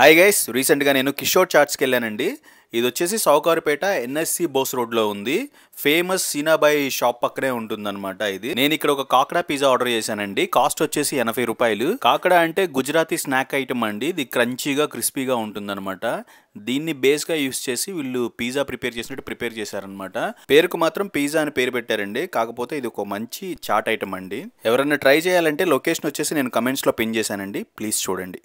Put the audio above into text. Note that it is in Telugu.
హాయ్ గైస్ రీసెంట్గా నేను కిషోర్ చార్ట్స్కి వెళ్ళానండి ఇది వచ్చేసి సౌకారుపేట ఎన్ఎస్సి బోస్ రోడ్లో ఉంది ఫేమస్ సీనాబాయ్ షాప్ పక్కనే ఉంటుందన్నమాట ఇది నేను ఇక్కడ ఒక కాకడా పిజ్జా ఆర్డర్ చేశానండి కాస్ట్ వచ్చేసి ఎనభై రూపాయలు కాకడా అంటే గుజరాతీ స్నాక్ ఐటమ్ అండి ఇది క్రంచీగా క్రిస్పీగా ఉంటుందన్నమాట దీన్ని బేస్గా యూస్ చేసి వీళ్ళు పిజ్జా ప్రిపేర్ చేసినట్టు ప్రిపేర్ చేశారనమాట పేరుకు మాత్రం పిజ్జా అని పేరు పెట్టారండి కాకపోతే ఇది ఒక మంచి చాట్ ఐటమ్ అండి ఎవరైనా ట్రై చేయాలంటే లొకేషన్ వచ్చేసి నేను కమెంట్స్లో పిన్ చేశానండి ప్లీజ్ చూడండి